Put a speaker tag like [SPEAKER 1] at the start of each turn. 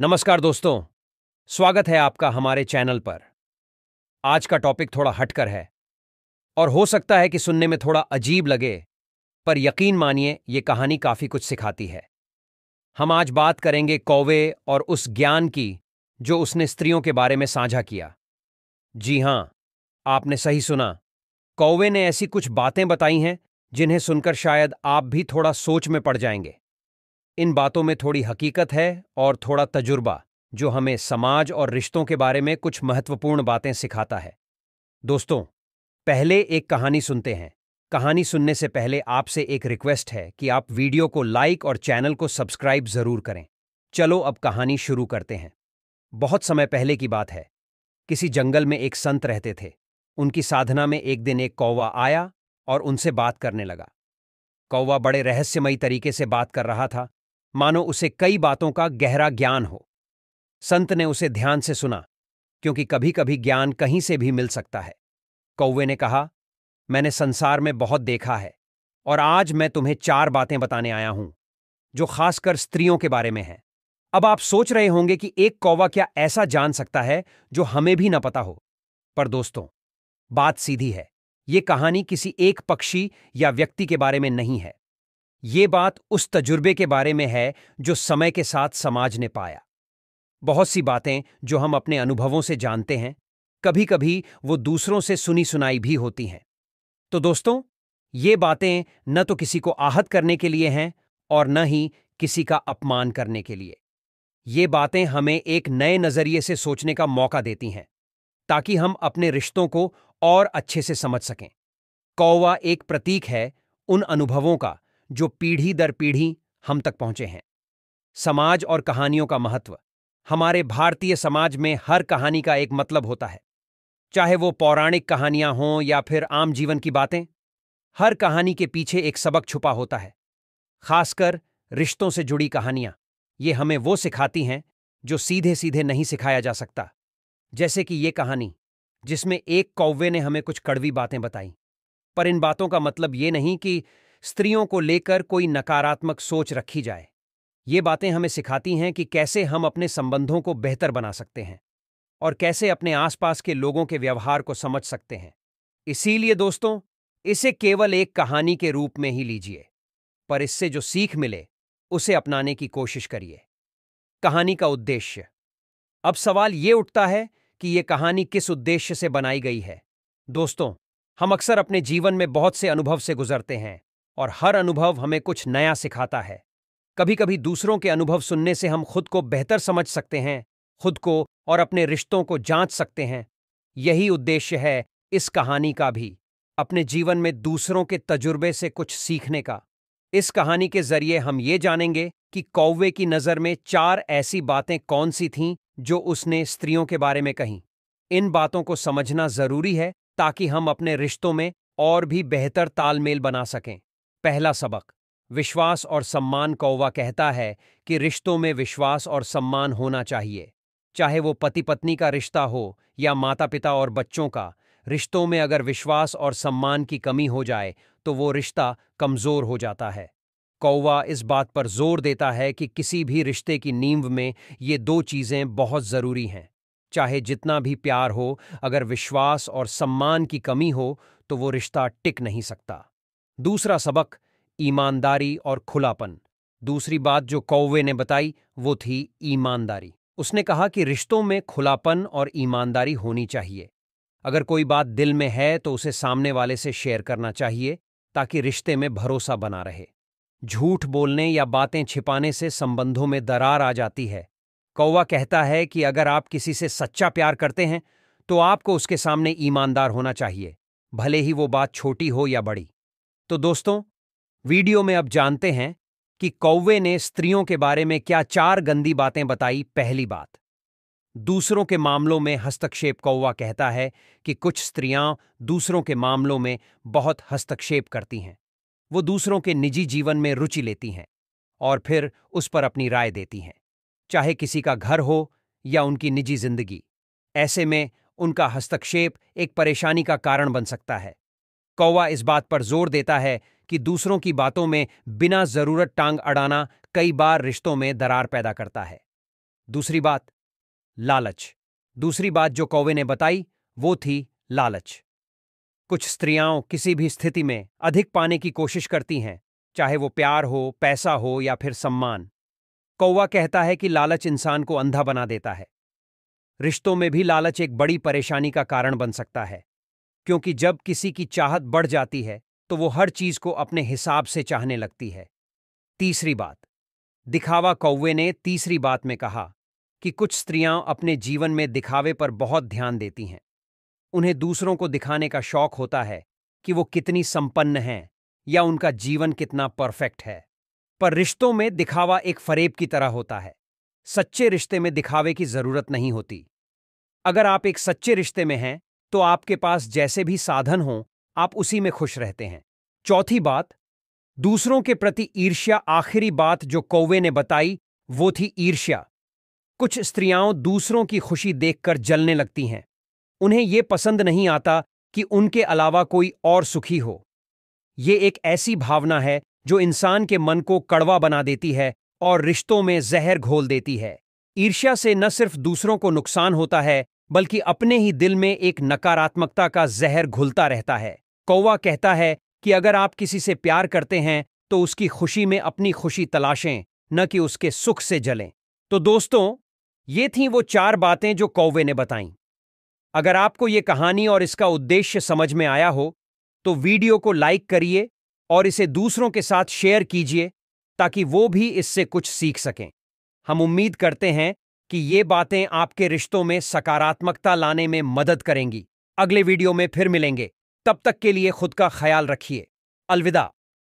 [SPEAKER 1] नमस्कार दोस्तों स्वागत है आपका हमारे चैनल पर आज का टॉपिक थोड़ा हटकर है और हो सकता है कि सुनने में थोड़ा अजीब लगे पर यकीन मानिए ये कहानी काफी कुछ सिखाती है हम आज बात करेंगे कौवे और उस ज्ञान की जो उसने स्त्रियों के बारे में साझा किया जी हां आपने सही सुना कौवे ने ऐसी कुछ बातें बताई हैं जिन्हें सुनकर शायद आप भी थोड़ा सोच में पड़ जाएंगे इन बातों में थोड़ी हकीकत है और थोड़ा तजुर्बा जो हमें समाज और रिश्तों के बारे में कुछ महत्वपूर्ण बातें सिखाता है दोस्तों पहले एक कहानी सुनते हैं कहानी सुनने से पहले आपसे एक रिक्वेस्ट है कि आप वीडियो को लाइक और चैनल को सब्सक्राइब जरूर करें चलो अब कहानी शुरू करते हैं बहुत समय पहले की बात है किसी जंगल में एक संत रहते थे उनकी साधना में एक दिन एक कौवा आया और उनसे बात करने लगा कौवा बड़े रहस्यमयी तरीके से बात कर रहा था मानो उसे कई बातों का गहरा ज्ञान हो संत ने उसे ध्यान से सुना क्योंकि कभी कभी ज्ञान कहीं से भी मिल सकता है कौवे ने कहा मैंने संसार में बहुत देखा है और आज मैं तुम्हें चार बातें बताने आया हूं जो खासकर स्त्रियों के बारे में है अब आप सोच रहे होंगे कि एक कौवा क्या ऐसा जान सकता है जो हमें भी न पता हो पर दोस्तों बात सीधी है ये कहानी किसी एक पक्षी या व्यक्ति के बारे में नहीं है ये बात उस तजुर्बे के बारे में है जो समय के साथ समाज ने पाया बहुत सी बातें जो हम अपने अनुभवों से जानते हैं कभी कभी वो दूसरों से सुनी सुनाई भी होती हैं तो दोस्तों ये बातें न तो किसी को आहत करने के लिए हैं और न ही किसी का अपमान करने के लिए ये बातें हमें एक नए नज़रिए से सोचने का मौका देती हैं ताकि हम अपने रिश्तों को और अच्छे से समझ सकें कौवा एक प्रतीक है उन अनुभवों का जो पीढ़ी दर पीढ़ी हम तक पहुंचे हैं समाज और कहानियों का महत्व हमारे भारतीय समाज में हर कहानी का एक मतलब होता है चाहे वो पौराणिक कहानियां हों या फिर आम जीवन की बातें हर कहानी के पीछे एक सबक छुपा होता है खासकर रिश्तों से जुड़ी कहानियां ये हमें वो सिखाती हैं जो सीधे सीधे नहीं सिखाया जा सकता जैसे कि ये कहानी जिसमें एक कौवे ने हमें कुछ कड़वी बातें बताई पर इन बातों का मतलब ये नहीं कि स्त्रियों को लेकर कोई नकारात्मक सोच रखी जाए ये बातें हमें सिखाती हैं कि कैसे हम अपने संबंधों को बेहतर बना सकते हैं और कैसे अपने आसपास के लोगों के व्यवहार को समझ सकते हैं इसीलिए दोस्तों इसे केवल एक कहानी के रूप में ही लीजिए पर इससे जो सीख मिले उसे अपनाने की कोशिश करिए कहानी का उद्देश्य अब सवाल ये उठता है कि ये कहानी किस उद्देश्य से बनाई गई है दोस्तों हम अक्सर अपने जीवन में बहुत से अनुभव से गुजरते हैं और हर अनुभव हमें कुछ नया सिखाता है कभी कभी दूसरों के अनुभव सुनने से हम खुद को बेहतर समझ सकते हैं खुद को और अपने रिश्तों को जांच सकते हैं यही उद्देश्य है इस कहानी का भी अपने जीवन में दूसरों के तजुर्बे से कुछ सीखने का इस कहानी के जरिए हम ये जानेंगे कि कौवे की नज़र में चार ऐसी बातें कौन सी थीं जो उसने स्त्रियों के बारे में कहीं इन बातों को समझना जरूरी है ताकि हम अपने रिश्तों में और भी बेहतर तालमेल बना सकें पहला सबक विश्वास और सम्मान कौवा कहता है कि रिश्तों में विश्वास और सम्मान होना चाहिए चाहे वो पति पत्नी का रिश्ता हो या माता पिता और बच्चों का रिश्तों में अगर विश्वास और सम्मान की कमी हो जाए तो वो रिश्ता कमजोर हो जाता है कौवा इस बात पर जोर देता है कि किसी भी रिश्ते की नींव में ये दो चीजें बहुत जरूरी हैं चाहे जितना भी प्यार हो अगर विश्वास और सम्मान की कमी हो तो वो रिश्ता टिक नहीं सकता दूसरा सबक ईमानदारी और खुलापन दूसरी बात जो कौवे ने बताई वो थी ईमानदारी उसने कहा कि रिश्तों में खुलापन और ईमानदारी होनी चाहिए अगर कोई बात दिल में है तो उसे सामने वाले से शेयर करना चाहिए ताकि रिश्ते में भरोसा बना रहे झूठ बोलने या बातें छिपाने से संबंधों में दरार आ जाती है कौवा कहता है कि अगर आप किसी से सच्चा प्यार करते हैं तो आपको उसके सामने ईमानदार होना चाहिए भले ही वो बात छोटी हो या बड़ी तो दोस्तों वीडियो में अब जानते हैं कि कौवे ने स्त्रियों के बारे में क्या चार गंदी बातें बताई पहली बात दूसरों के मामलों में हस्तक्षेप कौवा कहता है कि कुछ स्त्रियां दूसरों के मामलों में बहुत हस्तक्षेप करती हैं वो दूसरों के निजी जीवन में रुचि लेती हैं और फिर उस पर अपनी राय देती हैं चाहे किसी का घर हो या उनकी निजी जिंदगी ऐसे में उनका हस्तक्षेप एक परेशानी का कारण बन सकता है कौवा इस बात पर जोर देता है कि दूसरों की बातों में बिना जरूरत टांग अड़ाना कई बार रिश्तों में दरार पैदा करता है दूसरी बात लालच दूसरी बात जो कौवे ने बताई वो थी लालच कुछ स्त्रियां किसी भी स्थिति में अधिक पाने की कोशिश करती हैं चाहे वो प्यार हो पैसा हो या फिर सम्मान कौवा कहता है कि लालच इंसान को अंधा बना देता है रिश्तों में भी लालच एक बड़ी परेशानी का कारण बन सकता है क्योंकि जब किसी की चाहत बढ़ जाती है तो वो हर चीज को अपने हिसाब से चाहने लगती है तीसरी बात दिखावा कौवे ने तीसरी बात में कहा कि कुछ स्त्रियां अपने जीवन में दिखावे पर बहुत ध्यान देती हैं उन्हें दूसरों को दिखाने का शौक होता है कि वो कितनी संपन्न हैं या उनका जीवन कितना परफेक्ट है पर रिश्तों में दिखावा एक फरेब की तरह होता है सच्चे रिश्ते में दिखावे की जरूरत नहीं होती अगर आप एक सच्चे रिश्ते में हैं तो आपके पास जैसे भी साधन हों आप उसी में खुश रहते हैं चौथी बात दूसरों के प्रति ईर्ष्या आखिरी बात जो कौवे ने बताई वो थी ईर्ष्या कुछ स्त्रियां दूसरों की खुशी देखकर जलने लगती हैं उन्हें ये पसंद नहीं आता कि उनके अलावा कोई और सुखी हो ये एक ऐसी भावना है जो इंसान के मन को कड़वा बना देती है और रिश्तों में जहर घोल देती है ईर्ष्या से न सिर्फ दूसरों को नुकसान होता है बल्कि अपने ही दिल में एक नकारात्मकता का जहर घुलता रहता है कौवा कहता है कि अगर आप किसी से प्यार करते हैं तो उसकी खुशी में अपनी खुशी तलाशें न कि उसके सुख से जलें तो दोस्तों ये थी वो चार बातें जो कौवे ने बताईं अगर आपको ये कहानी और इसका उद्देश्य समझ में आया हो तो वीडियो को लाइक करिए और इसे दूसरों के साथ शेयर कीजिए ताकि वो भी इससे कुछ सीख सकें हम उम्मीद करते हैं कि ये बातें आपके रिश्तों में सकारात्मकता लाने में मदद करेंगी अगले वीडियो में फिर मिलेंगे तब तक के लिए खुद का ख्याल रखिए अलविदा